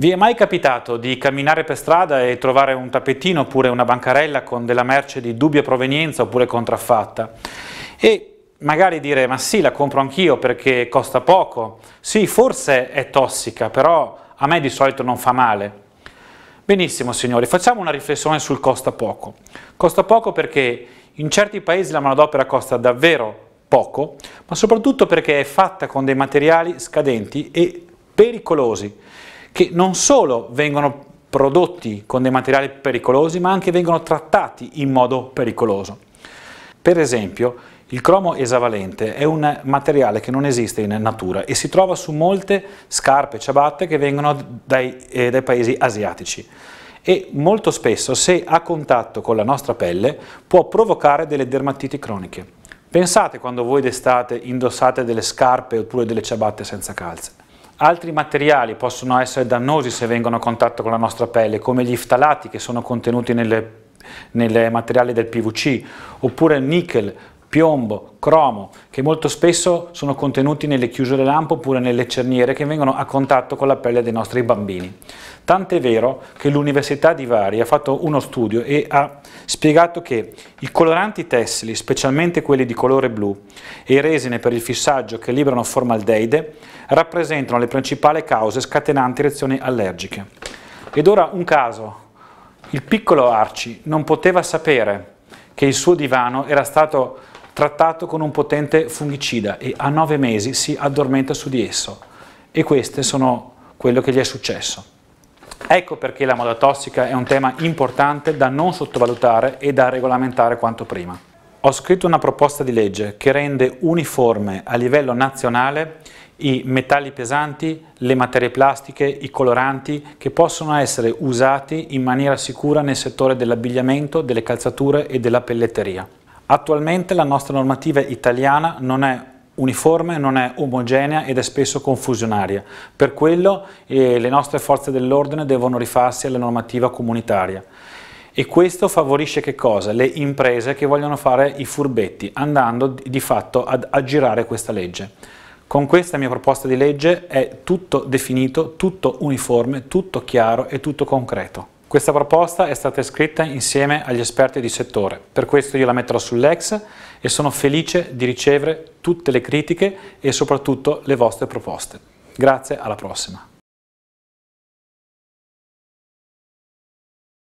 Vi è mai capitato di camminare per strada e trovare un tappetino oppure una bancarella con della merce di dubbia provenienza oppure contraffatta? E magari dire ma sì la compro anch'io perché costa poco, sì forse è tossica però a me di solito non fa male. Benissimo signori, facciamo una riflessione sul costa poco. Costa poco perché in certi paesi la manodopera costa davvero poco, ma soprattutto perché è fatta con dei materiali scadenti e pericolosi che non solo vengono prodotti con dei materiali pericolosi, ma anche vengono trattati in modo pericoloso. Per esempio, il cromo esavalente è un materiale che non esiste in natura e si trova su molte scarpe e ciabatte che vengono dai, eh, dai paesi asiatici e molto spesso se a contatto con la nostra pelle può provocare delle dermatiti croniche. Pensate quando voi d'estate indossate delle scarpe oppure delle ciabatte senza calze. Altri materiali possono essere dannosi se vengono a contatto con la nostra pelle, come gli ftalati che sono contenuti nei materiali del PVC, oppure nickel, piombo, cromo, che molto spesso sono contenuti nelle chiusure lampo oppure nelle cerniere che vengono a contatto con la pelle dei nostri bambini. Tant'è vero che l'Università di Bari ha fatto uno studio e ha spiegato che i coloranti tessili, specialmente quelli di colore blu, e i resine per il fissaggio che liberano formaldeide, rappresentano le principali cause scatenanti reazioni allergiche. Ed ora un caso. Il piccolo Arci non poteva sapere che il suo divano era stato trattato con un potente fungicida e a nove mesi si addormenta su di esso. E queste sono quello che gli è successo. Ecco perché la moda tossica è un tema importante da non sottovalutare e da regolamentare quanto prima. Ho scritto una proposta di legge che rende uniforme a livello nazionale i metalli pesanti, le materie plastiche, i coloranti che possono essere usati in maniera sicura nel settore dell'abbigliamento, delle calzature e della pelletteria. Attualmente la nostra normativa italiana non è uniforme, non è omogenea ed è spesso confusionaria. Per quello eh, le nostre forze dell'ordine devono rifarsi alla normativa comunitaria. E questo favorisce che cosa? Le imprese che vogliono fare i furbetti, andando di fatto ad aggirare questa legge. Con questa mia proposta di legge è tutto definito, tutto uniforme, tutto chiaro e tutto concreto. Questa proposta è stata scritta insieme agli esperti di settore, per questo io la metterò sull'ex e sono felice di ricevere tutte le critiche e soprattutto le vostre proposte. Grazie, alla prossima.